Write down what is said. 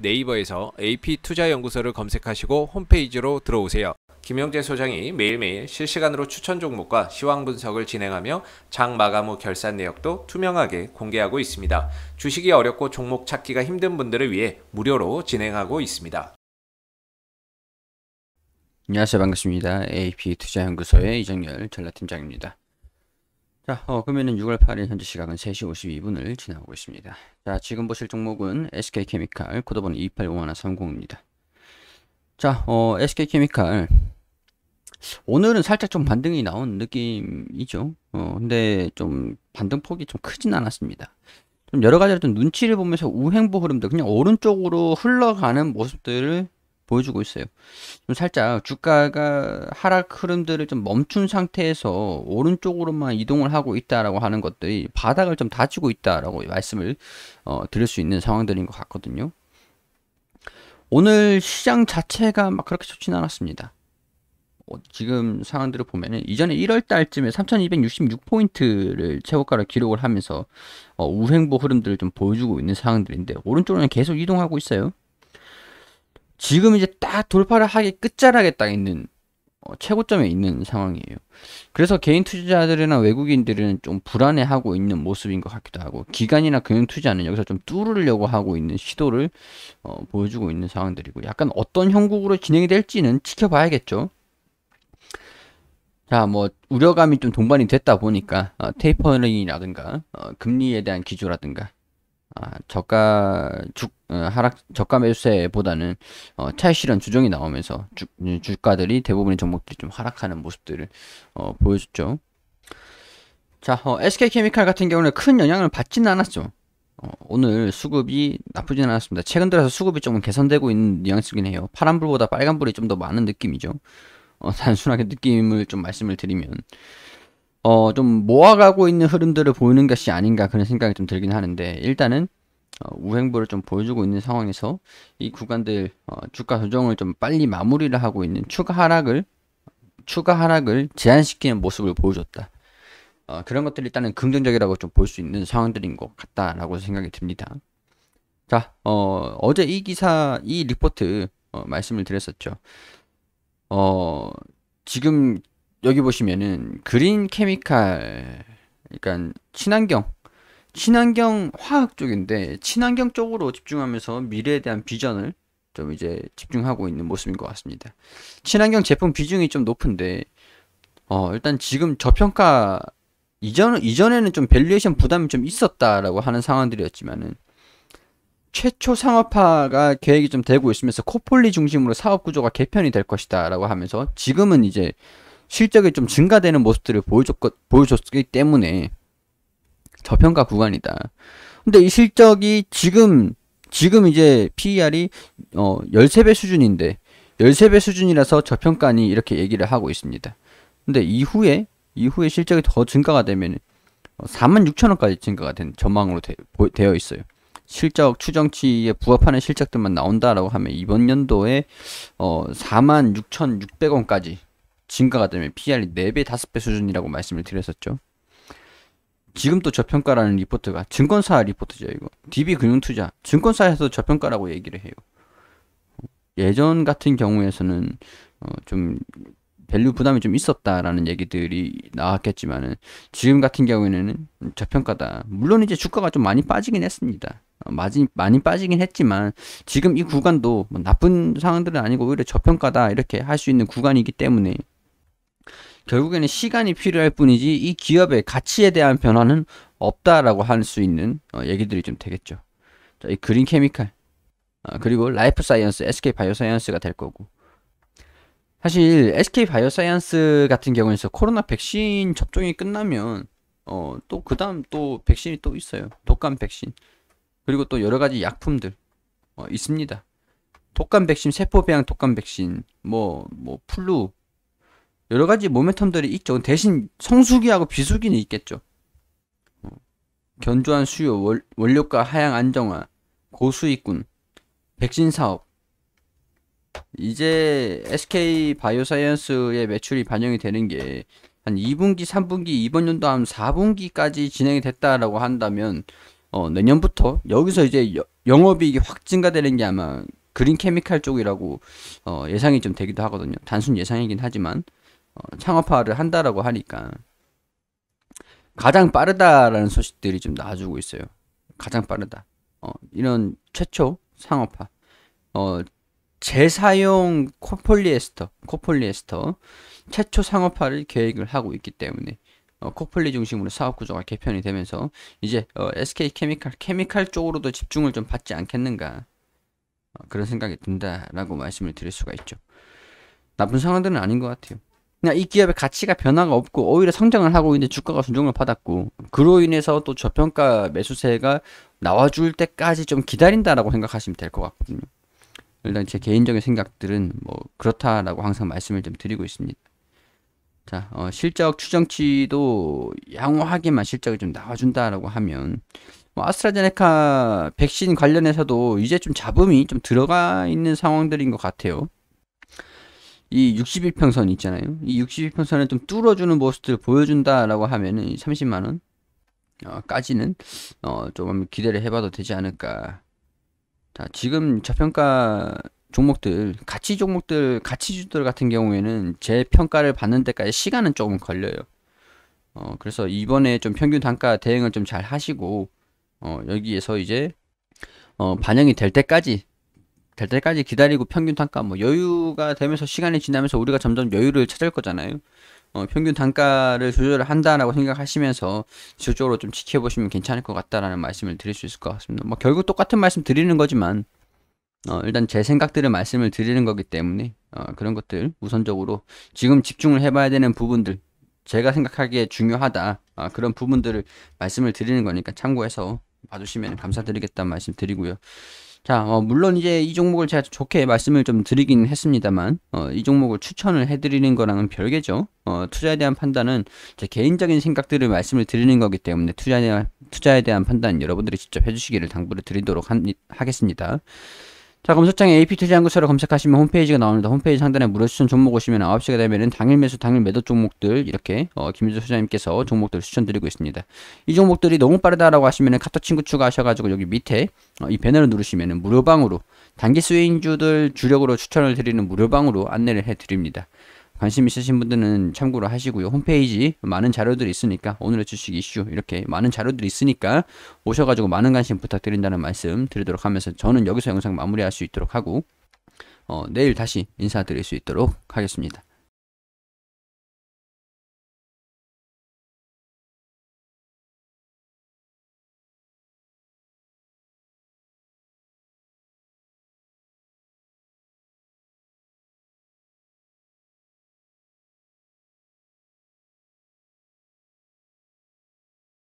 네이버에서 AP투자연구소를 검색하시고 홈페이지로 들어오세요. 김영재 소장이 매일매일 실시간으로 추천 종목과 시황 분석을 진행하며 장 마감 후 결산 내역도 투명하게 공개하고 있습니다. 주식이 어렵고 종목 찾기가 힘든 분들을 위해 무료로 진행하고 있습니다. 안녕하세요. 반갑습니다. AP 투자연구소의 이정열 전라팀장입니다. 자, 어, 금요일은 6월 8일 현재 시각은 3시 52분을 지나고 있습니다. 자, 지금 보실 종목은 SK케미칼 코드번호 285130입니다. 자, 어, SK케미칼 오늘은 살짝 좀 반등이 나온 느낌이죠. 어, 근데 좀 반등폭이 좀 크진 않았습니다. 좀 여러 가지로 좀 눈치를 보면서 우행보 흐름들 그냥 오른쪽으로 흘러가는 모습들을 보여주고 있어요. 좀 살짝 주가가 하락 흐름들을 좀 멈춘 상태에서 오른쪽으로만 이동을 하고 있다라고 하는 것들이 바닥을 좀 다지고 있다라고 말씀을 어, 드릴 수 있는 상황들인 것 같거든요. 오늘 시장 자체가 막 그렇게 좋진 않았습니다. 어, 지금 상황들을 보면 이전에 1월 달쯤에 3,266포인트를 최고가를 기록을 하면서 어, 우행보 흐름들을 좀 보여주고 있는 상황들인데 오른쪽으로는 계속 이동하고 있어요. 지금 이제 딱 돌파를 하기 끝자락에 딱 있는 어, 최고점에 있는 상황이에요. 그래서 개인 투자자들이나 외국인들은 좀 불안해하고 있는 모습인 것 같기도 하고 기간이나 금융 투자는 여기서 좀 뚫으려고 하고 있는 시도를 어, 보여주고 있는 상황들이고 약간 어떤 형국으로 진행이 될지는 지켜봐야겠죠. 자, 뭐 우려감이 좀 동반이 됐다 보니까 어, 테이퍼링이라든가 어, 금리에 대한 기조라든가 아, 저가 주, 어, 하락 저가 매수세보다는 어, 차익 실현 주정이 나오면서 주, 주가들이 대부분의 종목들이 좀 하락하는 모습들을 어, 보여줬죠. 자, 어, SK 케미칼 같은 경우는 큰 영향을 받지는 않았죠. 어, 오늘 수급이 나쁘진 않았습니다. 최근 들어서 수급이 조금 개선되고 있는 뉘앙스긴 해요. 파란불보다 빨간불이 좀 더 많은 느낌이죠. 어, 단순하게 느낌을 좀 말씀을 드리면. 어, 좀 모아가고 있는 흐름들을 보이는 것이 아닌가 그런 생각이 좀 들긴 하는데 일단은 어, 우행보를 좀 보여주고 있는 상황에서 이 구간들 어, 주가 조정을 좀 빨리 마무리를 하고 있는 추가 하락을 추가 하락을 제한시키는 모습을 보여줬다. 어, 그런 것들이 일단은 긍정적이라고 좀 볼 수 있는 상황들인 것 같다라고 생각이 듭니다. 자, 어, 어제 이 기사, 이 리포트 어, 말씀을 드렸었죠. 어, 지금 여기 보시면은 그린 케미칼 그러니까 친환경 친환경 화학 쪽인데 친환경 쪽으로 집중하면서 미래에 대한 비전을 좀 이제 집중하고 있는 모습인 것 같습니다. 친환경 제품 비중이 좀 높은데 어 일단 지금 저평가 이전 이전에는 좀 밸류에이션 부담이 좀 있었다라고 하는 상황들이었지만은 최초 상업화가 계획이 좀 되고 있으면서 코폴리 중심으로 사업 구조가 개편이 될 것이다라고 하면서 지금은 이제 실적이 좀 증가되는 모습들을 보여줬, 보여줬기 때문에 저평가 구간이다. 근데 이 실적이 지금, 지금 이제 PER이 어, 13배 수준인데, 13배 수준이라서 저평가니 이렇게 얘기를 하고 있습니다. 근데 이후에, 이후에 실적이 더 증가가 되면 46,000원까지 어, 증가가 된 전망으로 되, 보, 되어 있어요. 실적 추정치에 부합하는 실적들만 나온다라고 하면 이번 연도에 어, 46,600원까지 증가가 되면 PR이 4배, 5배 수준이라고 말씀을 드렸었죠. 지금 또 저평가라는 리포트가 증권사 리포트죠, 이거. DB 금융투자. 증권사에서 저평가라고 얘기를 해요. 예전 같은 경우에서는 어, 좀 밸류 부담이 좀 있었다라는 얘기들이 나왔겠지만은 지금 같은 경우에는 저평가다. 물론 이제 주가가 좀 많이 빠지긴 했습니다. 어, 많이 많이 빠지긴 했지만 지금 이 구간도 뭐 나쁜 상황들은 아니고 오히려 저평가다 이렇게 할 수 있는 구간이기 때문에 결국에는 시간이 필요할 뿐이지 이 기업의 가치에 대한 변화는 없다라고 할 수 있는 어, 얘기들이 좀 되겠죠. 자, 이 그린 케미칼 아, 그리고 라이프 사이언스, SK 바이오 사이언스가 될 거고 사실 SK 바이오 사이언스 같은 경우에서 코로나 백신 접종이 끝나면 어, 또 그다음 또 백신이 또 있어요. 독감 백신 그리고 또 여러 가지 약품들 어, 있습니다. 독감 백신, 세포 배양 독감 백신, 뭐뭐 뭐, 플루 여러 가지 모멘텀들이 있죠. 대신 성수기하고 비수기는 있겠죠. 어. 견조한 수요, 월, 원료가 하향 안정화, 고수익군, 백신 사업. 이제 SK 바이오사이언스의 매출이 반영이 되는 게 한 2분기, 3분기, 이번 연도 한 4분기까지 진행이 됐다라고 한다면 어, 내년부터 여기서 이제 영업이익이 확 증가되는 게 아마 그린 케미칼 쪽이라고 어, 예상이 좀 되기도 하거든요. 단순 예상이긴 하지만 창업화를 한다라고 하니까 가장 빠르다라는 소식들이 좀 나와주고 있어요. 가장 빠르다. 어, 이런 최초 상업화. 어, 재사용 코폴리에스터, 코폴리에스터 최초 상업화를 계획을 하고 있기 때문에 어, 코폴리 중심으로 사업 구조가 개편이 되면서 이제 어, SK 케미칼, 케미칼 쪽으로도 집중을 좀 받지 않겠는가 어, 그런 생각이 든다라고 말씀을 드릴 수가 있죠. 나쁜 상황들은 아닌 것 같아요. 그냥 그러니까 이 기업의 가치가 변화가 없고 오히려 성장을 하고 있는데 주가가 존중을 받았고 그로 인해서 또 저평가 매수세가 나와줄 때까지 좀 기다린다라고 생각하시면 될 것 같거든요. 일단 제 개인적인 생각들은 뭐 그렇다라고 항상 말씀을 좀 드리고 있습니다. 자, 어, 실적 추정치도 양호하게만 실적이 좀 나와준다라고 하면 뭐 아스트라제네카 백신 관련해서도 이제 좀 잡음이 좀 들어가 있는 상황들인 것 같아요. 이 61평선 있잖아요. 이 61평선을 좀 뚫어주는 모습들을 보여준다라고 하면은 30만원 어, 까지는 어, 조금 기대를 해봐도 되지 않을까. 자, 지금 저평가 종목들, 가치 종목들, 가치주들 같은 경우에는 제 평가를 받는 데까지 시간은 조금 걸려요. 어, 그래서 이번에 좀 평균 단가 대응을 좀 잘 하시고, 어, 여기에서 이제, 어, 반영이 될 때까지 될 때까지 기다리고 평균 단가 뭐 여유가 되면서 시간이 지나면서 우리가 점점 여유를 찾을 거잖아요. 어, 평균 단가를 조절을 한다라고 생각하시면서 지속적으로 좀 지켜보시면 괜찮을 것 같다라는 말씀을 드릴 수 있을 것 같습니다. 뭐 결국 똑같은 말씀 드리는 거지만 어, 일단 제 생각들을 말씀을 드리는 거기 때문에 어, 그런 것들 우선적으로 지금 집중을 해봐야 되는 부분들 제가 생각하기에 중요하다 어, 그런 부분들을 말씀을 드리는 거니까 참고해서 봐주시면 감사드리겠다는 말씀 드리고요. 자, 어, 물론 이제 이 종목을 제가 좋게 말씀을 좀 드리긴 했습니다만, 어, 이 종목을 추천을 해드리는 거랑은 별개죠. 어, 투자에 대한 판단은 제 개인적인 생각들을 말씀을 드리는 거기 때문에 투자에 대한, 투자에 대한 판단 여러분들이 직접 해주시기를 당부를 드리도록 한, 하겠습니다. 자 검색창에 AP투자연구소를 검색하시면 홈페이지가 나옵니다. 홈페이지 상단에 무료 추천 종목 오시면 9시가 되면은 당일 매수 당일 매도 종목들 이렇게 어, 김유주 소장님께서 종목들을 추천드리고 있습니다. 이 종목들이 너무 빠르다라고 하시면은 카톡 친구 추가하셔가지고 여기 밑에 어, 이 배너를 누르시면은 무료방으로 단기 수익주들 주력으로 추천을 드리는 무료방으로 안내를 해드립니다. 관심 있으신 분들은 참고로 하시고요. 홈페이지 많은 자료들이 있으니까 오늘의 주식 이슈 이렇게 많은 자료들이 있으니까 오셔가지고 많은 관심 부탁드린다는 말씀 드리도록 하면서 저는 여기서 영상 마무리할 수 있도록 하고 어, 내일 다시 인사드릴 수 있도록 하겠습니다.